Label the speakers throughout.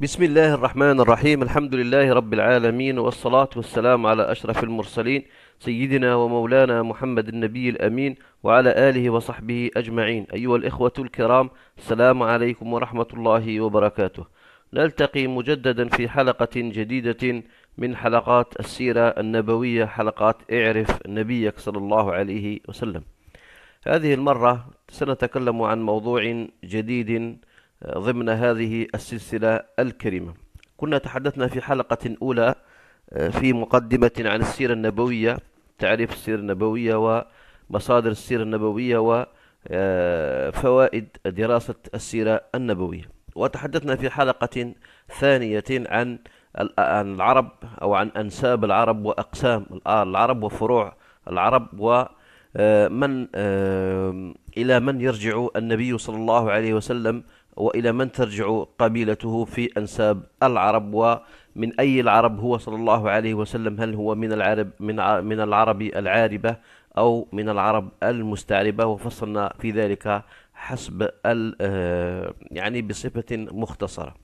Speaker 1: بسم الله الرحمن الرحيم الحمد لله رب العالمين والصلاة والسلام على أشرف المرسلين سيدنا ومولانا محمد النبي الأمين وعلى آله وصحبه أجمعين أيها الإخوة الكرام السلام عليكم ورحمة الله وبركاته نلتقي مجددا في حلقة جديدة من حلقات السيرة النبوية حلقات اعرف نبيك صلى الله عليه وسلم هذه المرة سنتكلم عن موضوع جديد ضمن هذه السلسلة الكريمة كنا تحدثنا في حلقة أولى آه، في مقدمة عن السيرة النبوية تعريف السيرة النبوية ومصادر السيرة النبوية وفوائد آه، دراسة السيرة النبوية وتحدثنا في حلقة ثانية عن العرب أو عن أنساب العرب وأقسام آه، العرب وفروع العرب ومن إلى من يرجع النبي صلى الله عليه وسلم وإلى من ترجع قبيلته في أنساب العرب ومن أي العرب هو صلى الله عليه وسلم هل هو من العرب من من العرب العاربة أو من العرب المستعربة وفصلنا في ذلك حسب آه، يعني بصفة مختصرة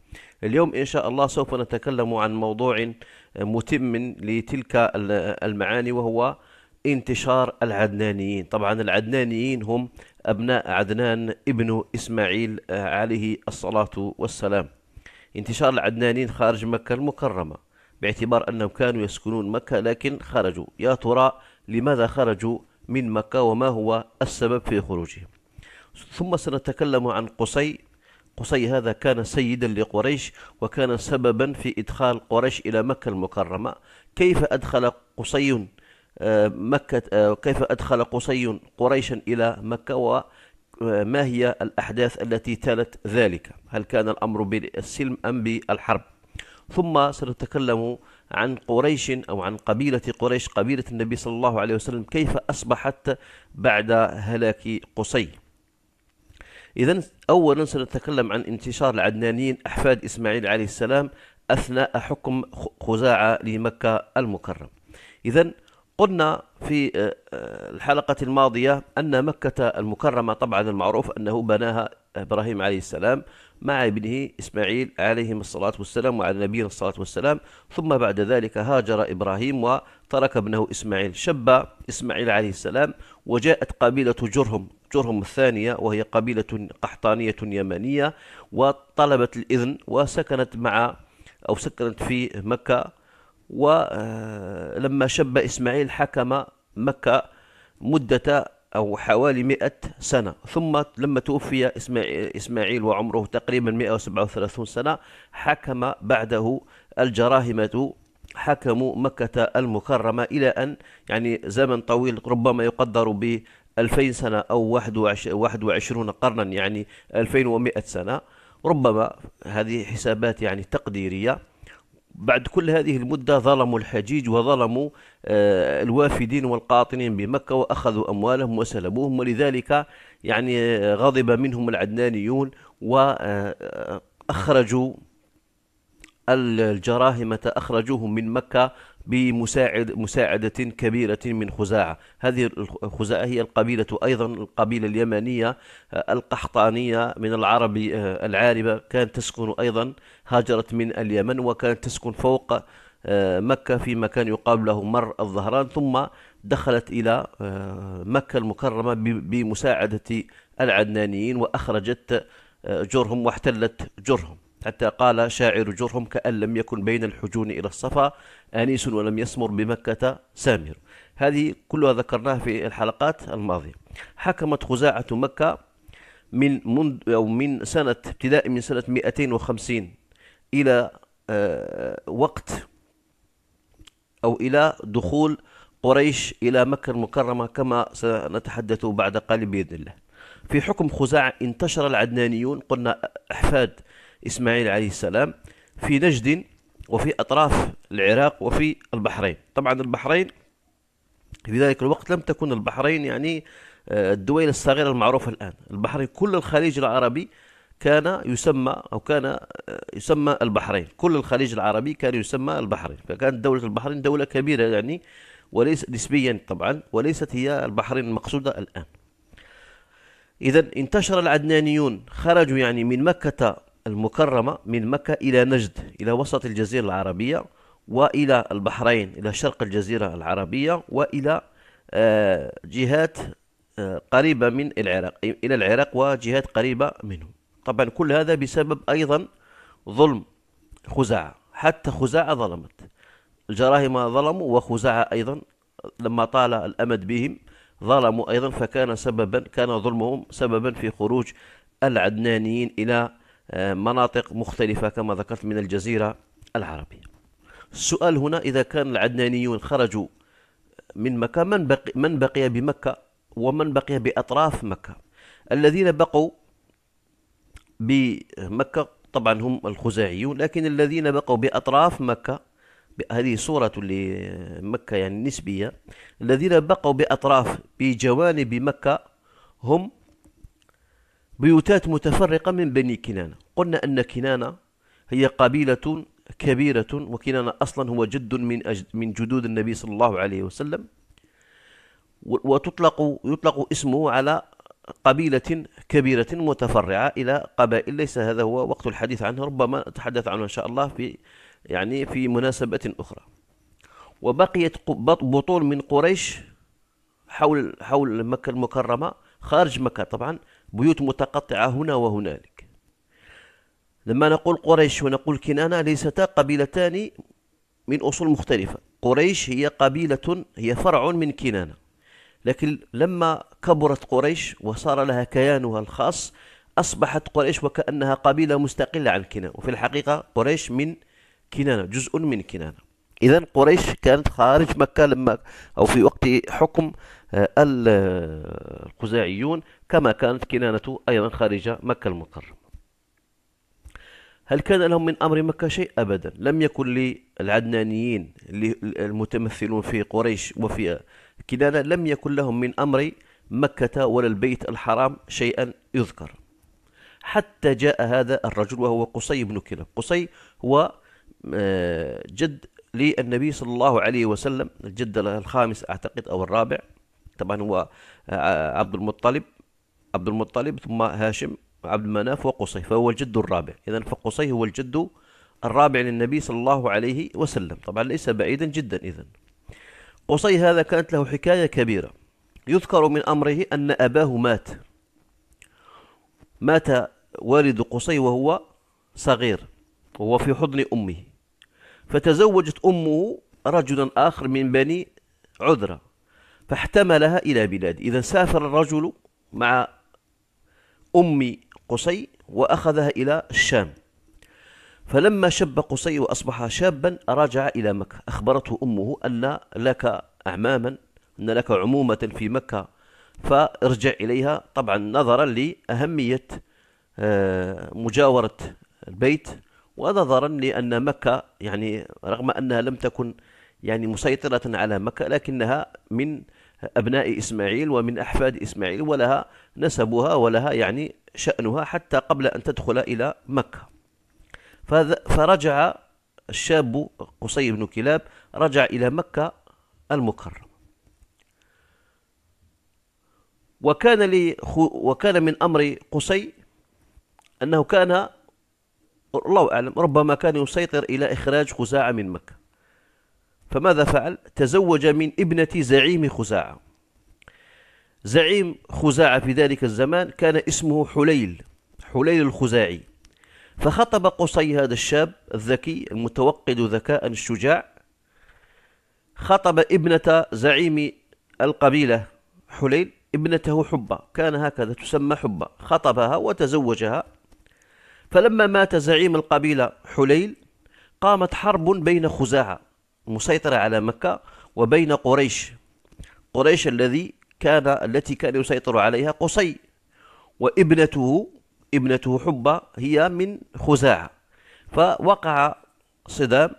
Speaker 1: اليوم إن شاء الله سوف نتكلم عن موضوع آه، متم لتلك المعاني وهو انتشار العدنانيين طبعا العدنانيين هم أبناء عدنان ابن إسماعيل آه، عليه الصلاة والسلام انتشار العدنانيين خارج مكة المكرمة باعتبار أنهم كانوا يسكنون مكة لكن خرجوا يا ترى لماذا خرجوا من مكة وما هو السبب في خروجهم ثم سنتكلم عن قصي قصي هذا كان سيدا لقريش وكان سببا في إدخال قريش إلى مكة المكرمة كيف أدخل قصي مكة كيف أدخل قصي قريشا إلى مكة وما هي الأحداث التي تلت ذلك هل كان الأمر بالسلم أم بالحرب ثم سنتكلم عن قريش أو عن قبيلة قريش قبيلة النبي صلى الله عليه وسلم كيف أصبحت بعد هلاك قصي إذا أولا سنتكلم عن انتشار العدنانيين أحفاد إسماعيل عليه السلام أثناء حكم خزاعة لمكة المكرم إذا قلنا في آه، آه، الحلقة الماضية أن مكة المكرمة طبعا المعروف أنه بناها إبراهيم عليه السلام مع ابنه إسماعيل عليهم الصلاة والسلام وعلى نبينا الصلاة والسلام ثم بعد ذلك هاجر إبراهيم وترك ابنه إسماعيل شب إسماعيل عليه السلام وجاءت قبيلة جرهم جرهم الثانية وهي قبيلة قحطانية يمنية وطلبت الإذن وسكنت مع أو سكنت في مكة ولما آه، شب إسماعيل حكم مكة مدة أو حوالي مئة سنة ثم لما توفي إسماعيل وعمره تقريبا 137 سنة حكم بعده الجراهمة حكموا مكة المكرمة إلى أن يعني زمن طويل ربما يقدر ب 2000 سنة أو 21 قرنا يعني 2100 سنة ربما هذه حسابات يعني تقديرية بعد كل هذه المدة ظلموا الحجيج وظلموا آه، الوافدين والقاطنين بمكة وأخذوا أموالهم وسلبوهم ولذلك يعني آه، غضب منهم العدنانيون وأخرجوا آه، الجراهمة أخرجوهم من مكة بمساعد مساعدة كبيرة من خزاعة هذه خزاعة هي القبيلة أيضا القبيلة اليمنية القحطانية من العرب العاربة كانت تسكن أيضا هاجرت من اليمن وكانت تسكن فوق آه، مكة في مكان يقال له مر الظهران ثم دخلت إلى آه، مكة المكرمة بمساعدة العدنانيين وأخرجت آه، جرهم واحتلت جرهم حتى قال شاعر جرهم كأن لم يكن بين الحجون إلى الصفا آنيس ولم يسمر بمكة سامر هذه كلها ذكرناها في الحلقات الماضية حكمت خزاعة مكة من منذ أو من سنة ابتداء من سنة 250 الى آه، وقت او الى دخول قريش الى مكه المكرمه كما سنتحدث بعد قليل باذن الله. في حكم خزاعه انتشر العدنانيون قلنا احفاد اسماعيل عليه السلام في نجد وفي اطراف العراق وفي البحرين. طبعا البحرين في ذلك الوقت لم تكن البحرين يعني آه، الدول الصغيره المعروفه الان، البحرين كل الخليج العربي كان يسمى أو كان آه، يسمى البحرين كل الخليج العربي كان يسمى البحرين فكانت دولة البحرين دولة كبيرة يعني وليس نسبيا طبعا وليست هي البحرين المقصودة الآن إذا انتشر العدنانيون خرجوا يعني من مكة المكرمة من مكة إلى نجد إلى وسط الجزيرة العربية وإلى البحرين إلى شرق الجزيرة العربية وإلى آه، جهات آه، قريبة من العراق إلى العراق وجهات قريبة منه طبعا كل هذا بسبب أيضا ظلم خزاعة حتى خزاعة ظلمت الجراهم ظلموا وخزاعة أيضا لما طال الأمد بهم ظلموا أيضا فكان سببا كان ظلمهم سببا في خروج العدنانيين إلى آه، مناطق مختلفة كما ذكرت من الجزيرة العربية السؤال هنا إذا كان العدنانيون خرجوا من مكة من بقي, من بقي بمكة ومن بقي بأطراف مكة الذين بقوا بمكة طبعا هم الخزاعيون لكن الذين بقوا بأطراف مكة هذه صورة لمكة يعني نسبية الذين بقوا بأطراف بجوانب مكة هم بيوتات متفرقة من بني كنانة قلنا أن كنانة هي قبيلة كبيرة وكنانة أصلا هو جد من أجد من جدود النبي صلى الله عليه وسلم وتطلق يطلق اسمه على قبيلة كبيرة متفرعة إلى قبائل ليس هذا هو وقت الحديث عنه ربما نتحدث عنه إن شاء الله في يعني في مناسبة أخرى وبقيت بطول من قريش حول حول مكة المكرمة خارج مكة طبعا بيوت متقطعة هنا وهنالك لما نقول قريش ونقول كنانة ليستا قبيلتان من أصول مختلفة قريش هي قبيلة هي فرع من كنانة لكن لما كبرت قريش وصار لها كيانها الخاص أصبحت قريش وكأنها قبيلة مستقلة عن كنانة وفي الحقيقة قريش من كنانة جزء من كنانة إذا قريش كانت خارج مكة لما أو في وقت حكم آه، آه، القزاعيون كما كانت كنانة أيضا خارج مكة المكرمة هل كان لهم من أمر مكة شيء؟ أبدا لم يكن للعدنانيين المتمثلون في قريش وفي كنانة لم يكن لهم من أمر مكة ولا البيت الحرام شيئا يذكر حتى جاء هذا الرجل وهو قصي بن كلاب قصي هو آه، جد للنبي صلى الله عليه وسلم الجد الخامس أعتقد أو الرابع طبعا هو آه، عبد المطلب عبد المطلب ثم هاشم عبد مناف وقصي فهو الجد الرابع إذا فقصي هو الجد الرابع للنبي صلى الله عليه وسلم طبعا ليس بعيدا جدا إذا قصي هذا كانت له حكاية كبيرة يذكر من أمره أن أباه مات مات والد قصي وهو صغير وهو في حضن أمه فتزوجت أمه رجلا آخر من بني عذرة فاحتملها إلى بلاد إذا سافر الرجل مع أم قصي وأخذها إلى الشام فلما شب قصي وأصبح شابا راجع إلى مكة أخبرته أمه أن لك أعماما أن لك عمومة في مكة فارجع إليها طبعا نظرا لأهمية آه، مجاورة البيت ونظرا لأن مكة يعني رغم أنها لم تكن يعني مسيطرة على مكة لكنها من أبناء إسماعيل ومن أحفاد إسماعيل ولها نسبها ولها يعني شأنها حتى قبل أن تدخل إلى مكة فرجع الشاب قصي بن كلاب رجع إلى مكة المكرمة وكان وكان من أمر قصي أنه كان الله أعلم ربما كان يسيطر إلى إخراج خزاعة من مكة فماذا فعل؟ تزوج من ابنة زعيم خزاعة زعيم خزاعة في ذلك الزمان كان اسمه حليل حليل الخزاعي فخطب قصي هذا الشاب الذكي المتوقد ذكاء الشجاع خطب ابنة زعيم القبيلة حليل ابنته حبة كان هكذا تسمى حبة خطبها وتزوجها فلما مات زعيم القبيلة حليل قامت حرب بين خزاعة مسيطرة على مكة وبين قريش قريش الذي كان التي كان يسيطر عليها قصي وابنته ابنته حبة هي من خزاعة فوقع صدام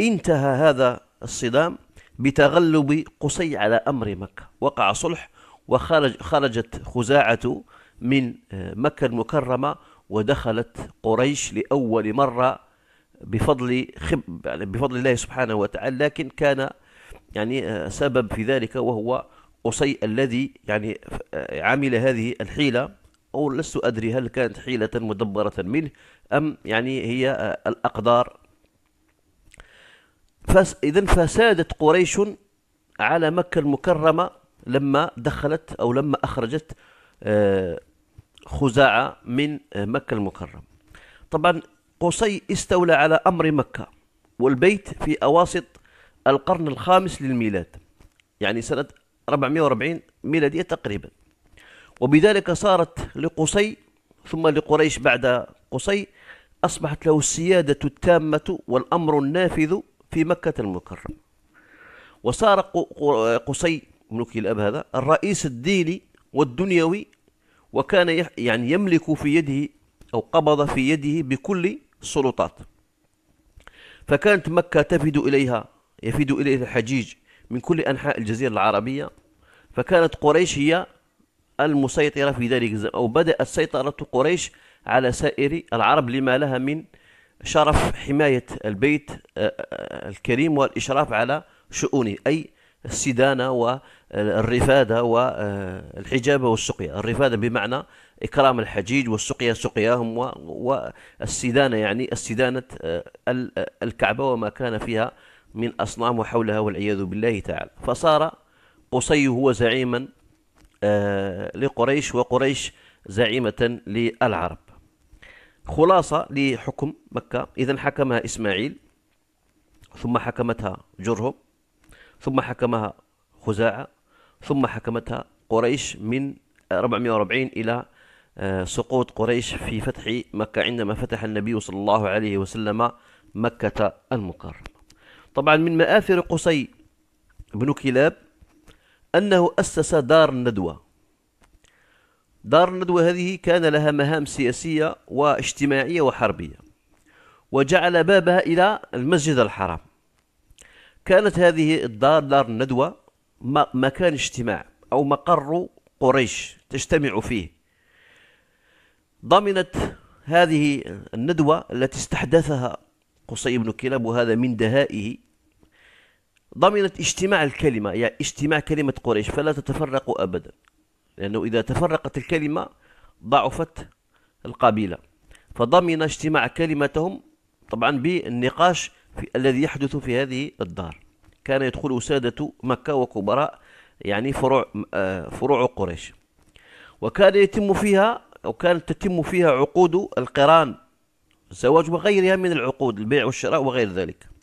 Speaker 1: انتهى هذا الصدام بتغلب قصي على أمر مكة وقع صلح وخرج خرجت خزاعة من آه، مكة المكرمة ودخلت قريش لأول مرة بفضل خب يعني بفضل الله سبحانه وتعالى لكن كان يعني آه، سبب في ذلك وهو قصي الذي يعني آه، عمل هذه الحيلة أو لست أدري هل كانت حيلة مدبرة منه أم يعني هي آه، الأقدار إذا فسادت قريش على مكة المكرمة لما دخلت أو لما أخرجت آه، خزاعة من آه، مكة المكرمة طبعا قصي استولى على أمر مكة والبيت في أواسط القرن الخامس للميلاد يعني سنة 440 ميلادية تقريباً وبذلك صارت لقصي ثم لقريش بعد قصي أصبحت له السيادة التامة والأمر النافذ في مكة المكرمة وصار قصي ملكي الأب هذا الرئيس الديني والدنيوي وكان يعني يملك في يده أو قبض في يده بكل السلطات فكانت مكة تفد إليها يفد إليها الحجيج من كل أنحاء الجزيرة العربية فكانت قريش هي المسيطرة في ذلك أو بدأت سيطرة قريش على سائر العرب لما لها من شرف حماية البيت آه، آه، آه، الكريم والإشراف على شؤونه أي السدانة والرفادة والحجابة والسقيا الرفادة بمعنى إكرام الحجيج والسقيا سقياهم والسدانة يعني السدانة الكعبة وما كان فيها من أصنام وحولها والعياذ بالله تعالى فصار قصي هو زعيما آه، لقريش وقريش زعيمة للعرب خلاصة لحكم مكة إذا حكمها إسماعيل ثم حكمتها جرهم ثم حكمها خزاعة ثم حكمتها قريش من 440 إلى آه، سقوط قريش في فتح مكة عندما فتح النبي صلى الله عليه وسلم مكة المكرمة طبعا من مآثر قصي بن كلاب أنه أسس دار الندوة دار الندوة هذه كان لها مهام سياسية واجتماعية وحربية وجعل بابها إلى المسجد الحرام كانت هذه الدار دار الندوة مكان اجتماع أو مقر قريش تجتمع فيه ضمنت هذه الندوة التي استحدثها قصي بن كلاب وهذا من دهائه ضمنت اجتماع الكلمة يعني اجتماع كلمة قريش فلا تتفرق أبدا لأنه إذا تفرقت الكلمة ضعفت القبيلة فضمن اجتماع كلمتهم طبعا بالنقاش في الذي يحدث في هذه الدار كان يدخل سادة مكة وكبراء يعني فروع آه، فروع قريش وكان يتم فيها أو كانت تتم فيها عقود القران الزواج وغيرها من العقود البيع والشراء وغير ذلك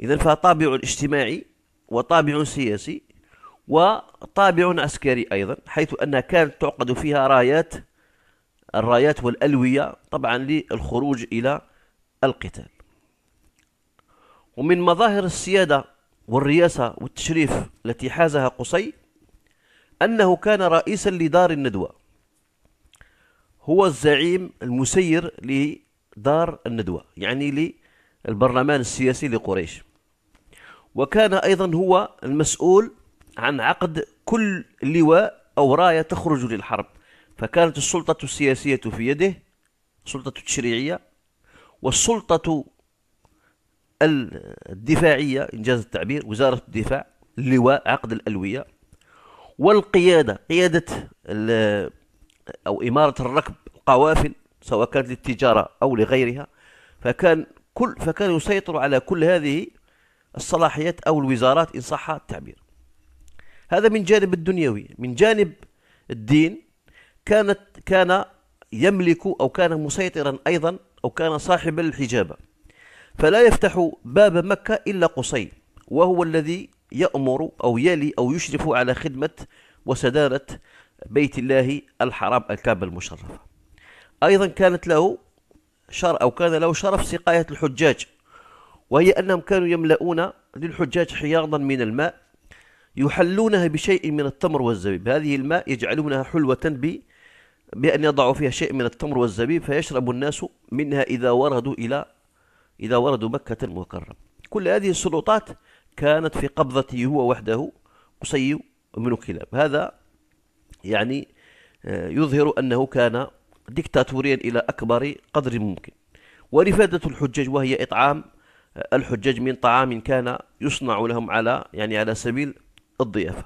Speaker 1: إذا فيها طابع اجتماعي وطابع سياسي وطابع عسكري أيضا حيث أنها كانت تعقد فيها رايات الرايات والألوية طبعا للخروج إلى القتال ومن مظاهر السيادة والرياسة والتشريف التي حازها قصي أنه كان رئيسا لدار الندوة هو الزعيم المسير لدار الندوة يعني البرلمان السياسي لقريش وكان أيضا هو المسؤول عن عقد كل لواء أو راية تخرج للحرب فكانت السلطة السياسية في يده السلطة التشريعية والسلطة الدفاعية إنجاز التعبير وزارة الدفاع لواء عقد الألوية والقيادة قيادة أو إمارة الركب القوافل سواء كانت للتجارة أو لغيرها فكان كل فكان يسيطر على كل هذه الصلاحيات أو الوزارات إن صح التعبير هذا من جانب الدنيوي من جانب الدين كانت كان يملك أو كان مسيطرا أيضا أو كان صاحبا الحجابه فلا يفتح باب مكة إلا قصي وهو الذي يأمر أو يلي أو يشرف على خدمة وسداره بيت الله الحرام الكعبة المشرفة أيضا كانت له شر أو كان له شرف سقاية الحجاج وهي أنهم كانوا يملؤون للحجاج حياضا من الماء يحلونها بشيء من التمر والزبيب هذه الماء يجعلونها حلوة ب بأن يضعوا فيها شيء من التمر والزبيب فيشرب الناس منها إذا وردوا إلى إذا وردوا مكة المكرمة كل هذه السلطات كانت في قبضته هو وحده قصي بن كلاب هذا يعني آه، يظهر أنه كان ديكتاتوريا إلى أكبر قدر ممكن ورفادة الحجاج وهي إطعام آه، الحجاج من طعام كان يصنع لهم على يعني على سبيل الضيافة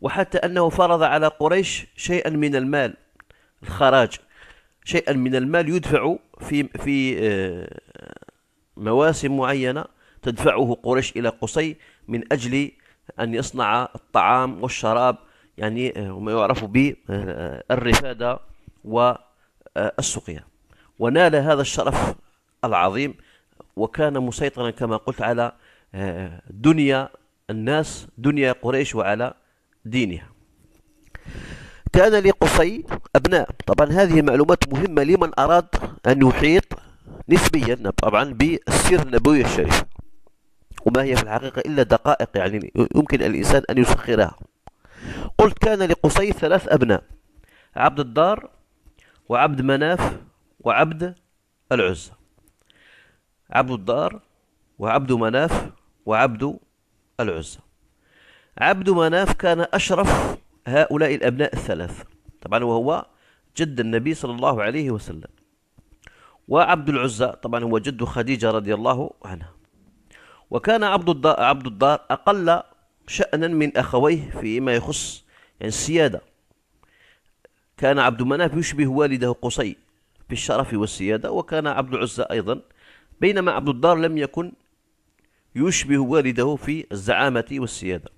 Speaker 1: وحتى أنه فرض على قريش شيئا من المال الخراج شيئا من المال يدفع في في آه، مواسم معينة تدفعه قريش إلى قصي من أجل أن يصنع الطعام والشراب يعني آه، ما يعرف بالرفادة و السقيا ونال هذا الشرف العظيم وكان مسيطرا كما قلت على آه، دنيا الناس دنيا قريش وعلى دينها كان لقصي أبناء طبعا هذه معلومات مهمة لمن أراد أن يحيط نسبيا طبعا بالسيرة النبوية الشريفة وما هي في الحقيقة إلا دقائق يعني يمكن الإنسان أن يسخرها قلت كان لقصي ثلاث أبناء عبد الدار وعبد مناف وعبد العزى عبد الدار وعبد مناف وعبد العزى عبد مناف كان أشرف هؤلاء الأبناء الثلاث طبعا وهو جد النبي صلى الله عليه وسلم وعبد العزى طبعا هو جد خديجة رضي الله عنها وكان عبد الدار, عبد الدار أقل شأنا من أخويه فيما يخص يعني السيادة كان عبد مناف يشبه والده قصي في الشرف والسيادة وكان عبد العزة أيضا بينما عبد الدار لم يكن يشبه والده في الزعامة والسيادة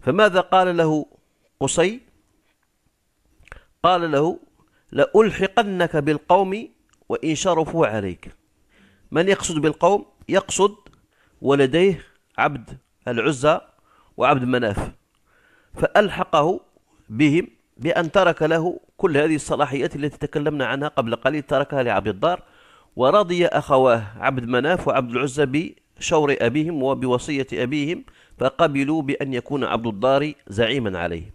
Speaker 1: فماذا قال له قصي قال له لألحقنك بالقوم وإن شرفوا عليك من يقصد بالقوم يقصد ولديه عبد العزى وعبد مناف فألحقه بهم بأن ترك له كل هذه الصلاحيات التي تكلمنا عنها قبل قليل تركها لعبد الدار ورضي أخواه عبد مناف وعبد العزى بشور أبيهم وبوصية أبيهم فقبلوا بأن يكون عبد الدار زعيما عليهم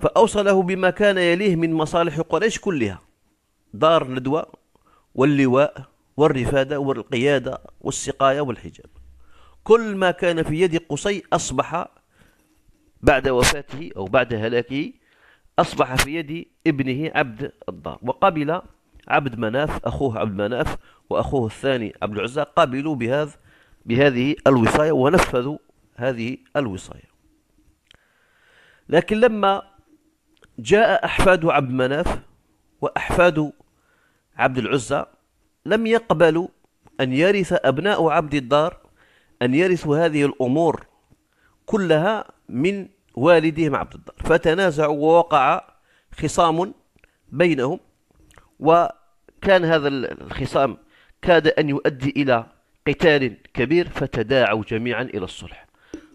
Speaker 1: فأوصله بما كان يليه من مصالح قريش كلها دار ندوة واللواء والرفادة والقيادة والسقاية والحجاب كل ما كان في يد قصي أصبح بعد وفاته أو بعد هلاكه أصبح في يد ابنه عبد الدار وقبل عبد مناف أخوه عبد مناف وأخوه الثاني عبد العزى قبلوا بهذا بهذه الوصاية ونفذوا هذه الوصاية لكن لما جاء أحفاد عبد مناف وأحفاد عبد العزى لم يقبلوا أن يرث أبناء عبد الدار أن يرثوا هذه الأمور كلها من والديه مع عبد الدار فتنازعوا ووقع خصام بينهم وكان هذا الخصام كاد أن يؤدي إلى قتال كبير فتداعوا جميعا إلى الصلح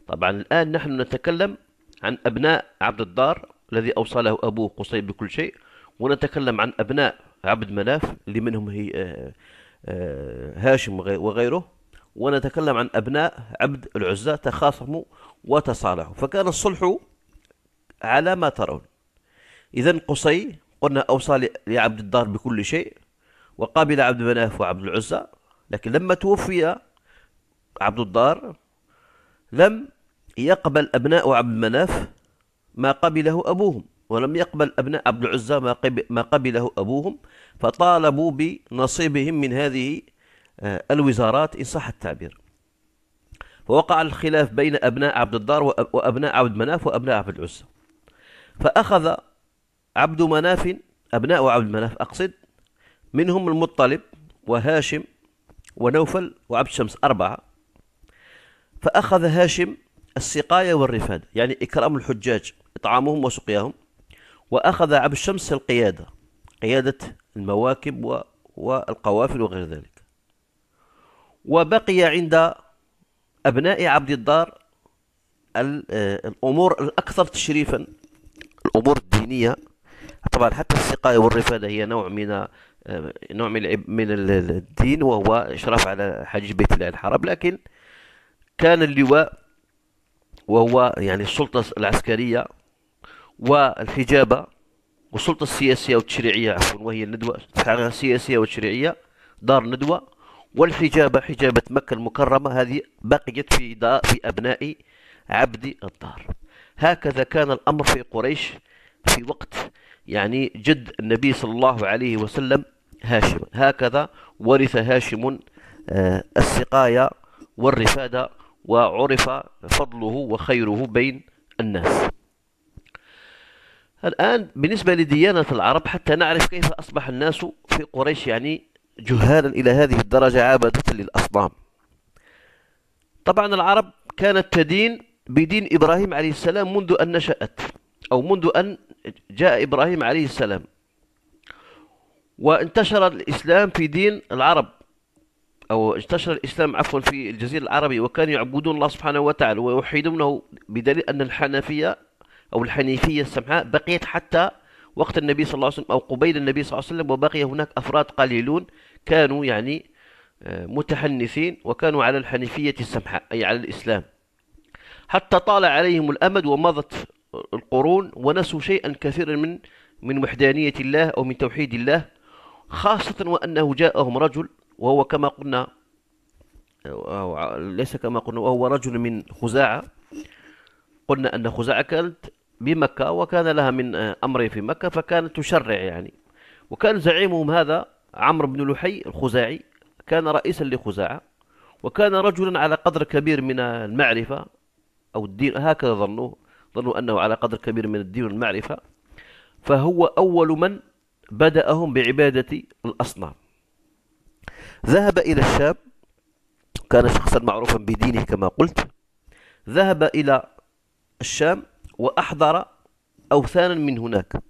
Speaker 1: طبعا الآن نحن نتكلم عن أبناء عبد الدار الذي أوصله أبوه قصي بكل شيء ونتكلم عن أبناء عبد مناف اللي منهم هي آه، آه، هاشم وغيره ونتكلم عن أبناء عبد العزة تخاصموا وتصالحوا فكان الصلح على ما ترون إذا قصي قلنا أوصى لعبد الدار بكل شيء وقابل عبد مناف وعبد العزى لكن لما توفي عبد الدار لم يقبل أبناء عبد مناف ما قبله أبوهم ولم يقبل أبناء عبد العزى ما قبله أبوهم فطالبوا بنصيبهم من هذه آه، الوزارات إن صح التعبير ووقع الخلاف بين أبناء عبد الدار وأبناء عبد مناف وأبناء عبد العزة فأخذ عبد مناف أبناء عبد مناف أقصد منهم المطلب وهاشم ونوفل وعبد شمس أربعة فأخذ هاشم السقاية والرفادة يعني إكرام الحجاج إطعامهم وسقياهم وأخذ عبد الشمس القيادة قيادة المواكب والقوافل وغير ذلك وبقي عند أبناء عبد الدار آه، الأمور الأكثر تشريفا الأمور الدينية طبعا حتى السقاية والرفادة هي نوع من آه، نوع من من الدين وهو إشراف على حج بيت الله الحرام لكن كان اللواء وهو يعني السلطة العسكرية والحجابة والسلطة السياسية والتشريعية عفوا وهي الندوة السياسية والتشريعية دار ندوة والحجابة حجابة مكة المكرمة هذه بقيت في في أبناء عبد الدار هكذا كان الأمر في قريش في وقت يعني جد النبي صلى الله عليه وسلم هاشم هكذا ورث هاشم آه، السقاية والرفادة وعرف فضله وخيره بين الناس الآن بالنسبة لديانة العرب حتى نعرف كيف أصبح الناس في قريش يعني جهالا إلى هذه الدرجة عبادة للأصنام طبعا العرب كانت تدين بدين إبراهيم عليه السلام منذ أن نشأت أو منذ أن جاء إبراهيم عليه السلام وانتشر الإسلام في دين العرب أو انتشر الإسلام عفوا في الجزيرة العربية وكان يعبدون الله سبحانه وتعالى ويوحدونه بدليل أن الحنفية أو الحنيفية السمحاء بقيت حتى وقت النبي صلى الله عليه وسلم أو قبيل النبي صلى الله عليه وسلم وبقي هناك أفراد قليلون كانوا يعني آه، متحنثين وكانوا على الحنيفية السمحاء أي على الإسلام حتى طال عليهم الأمد ومضت القرون ونسوا شيئا كثيرا من من وحدانية الله أو من توحيد الله خاصة وأنه جاءهم رجل وهو كما قلنا آه، ليس كما قلنا وهو رجل من خزاعة قلنا أن خزاعة كانت بمكة وكان لها من آه، أمر في مكة فكانت تشرع يعني وكان زعيمهم هذا عمرو بن لحي الخزاعي كان رئيسا لخزاعة وكان رجلا على قدر كبير من المعرفة أو الدين هكذا ظنوا ظنوا أنه على قدر كبير من الدين والمعرفة فهو أول من بدأهم بعبادة الأصنام ذهب إلى الشام كان شخصا معروفا بدينه كما قلت ذهب إلى الشام وأحضر أوثانا من هناك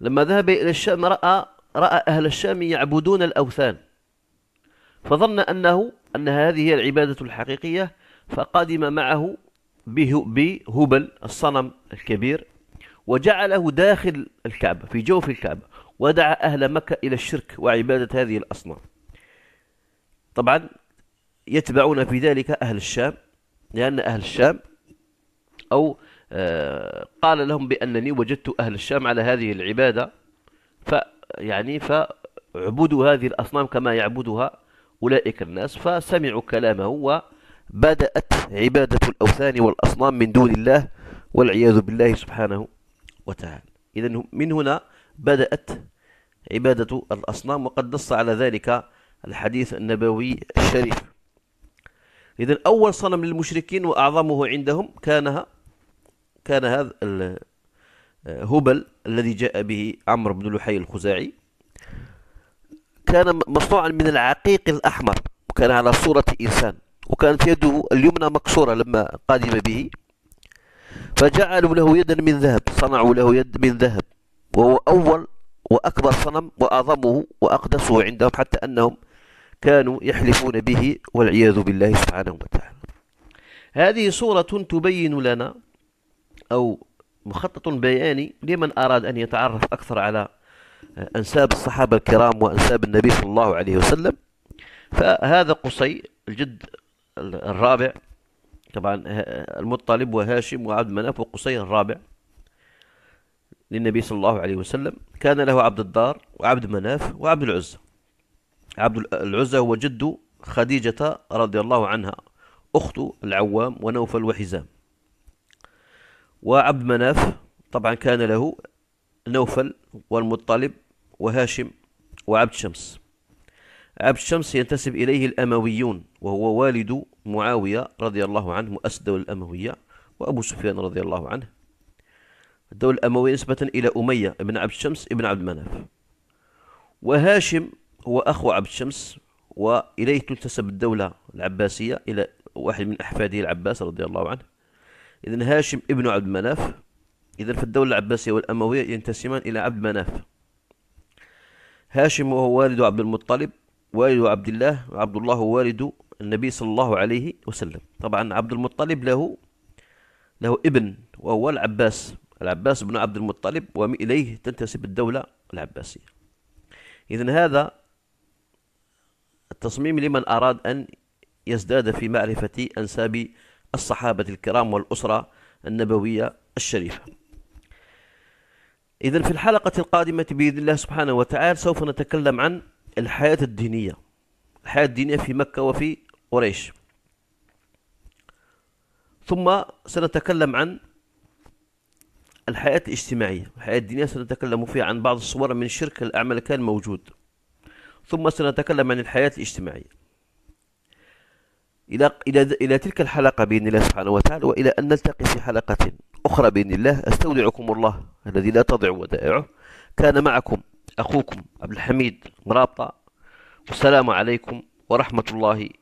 Speaker 1: لما ذهب إلى الشام رأى رأى أهل الشام يعبدون الأوثان فظن أنه أن هذه هي العبادة الحقيقية فقدم معه بهبل الصنم الكبير وجعله داخل الكعبة في جوف الكعبة ودعا أهل مكة إلى الشرك وعبادة هذه الأصنام طبعا يتبعون في ذلك أهل الشام لأن أهل الشام أو آه، قال لهم بأنني وجدت أهل الشام على هذه العبادة فيعني فعبدوا هذه الأصنام كما يعبدها أولئك الناس فسمعوا كلامه وبدأت عبادة الأوثان والأصنام من دون الله والعياذ بالله سبحانه وتعالى إذا من هنا بدأت عبادة الأصنام وقد نص على ذلك الحديث النبوي الشريف إذا أول صنم للمشركين وأعظمه عندهم كانها كان هذا هبل الذي جاء به عمرو بن لحي الخزاعي كان مصنوعا من العقيق الأحمر وكان على صورة إنسان وكانت يده اليمنى مكسورة لما قدم به فجعلوا له يدا من ذهب صنعوا له يد من ذهب وهو أول وأكبر صنم وأعظمه وأقدسه عندهم حتى أنهم كانوا يحلفون به والعياذ بالله سبحانه وتعالى هذه صورة تبين لنا أو مخطط بياني لمن أراد أن يتعرف أكثر على أنساب الصحابة الكرام وأنساب النبي صلى الله عليه وسلم فهذا قصي الجد الرابع طبعا المطلب وهاشم وعبد مناف وقصي الرابع للنبي صلى الله عليه وسلم كان له عبد الدار وعبد مناف وعبد العزى عبد العزى هو جد خديجة رضي الله عنها أخت العوام ونوفل وحزام وعبد مناف طبعا كان له نوفل والمطلب وهاشم وعبد شمس عبد شمس ينتسب إليه الأمويون وهو والد معاوية رضي الله عنه مؤسس الدولة الأموية وأبو سفيان رضي الله عنه الدولة الأموية نسبة إلى أمية بن عبد شمس بن عبد مناف وهاشم هو أخو عبد شمس وإليه تنتسب الدولة العباسية إلى واحد من أحفاده العباس رضي الله عنه إذا هاشم ابن عبد مناف إذا فالدولة العباسية والأموية ينتسبان إلى عبد مناف هاشم وهو والد عبد المطلب والد عبد الله وعبد الله والد النبي صلى الله عليه وسلم طبعا عبد المطلب له له ابن وهو العباس العباس بن عبد المطلب وإليه تنتسب الدولة العباسية إذا هذا التصميم لمن أراد أن يزداد في معرفة أنساب الصحابة الكرام والأسرة النبوية الشريفة إذا في الحلقة القادمة بإذن الله سبحانه وتعالى سوف نتكلم عن الحياة الدينية الحياة الدينية في مكة وفي قريش ثم سنتكلم عن الحياة الاجتماعية الحياة الدينية سنتكلم فيها عن بعض الصور من شرك الأعمال كان موجود ثم سنتكلم عن الحياة الاجتماعية إلى إلى إلى تلك الحلقة بإذن الله سبحانه وتعالى وإلى أن نلتقي في حلقة أخرى بإذن الله أستودعكم الله الذي لا تضيع ودائعه كان معكم أخوكم عبد الحميد مرابطة والسلام عليكم ورحمة الله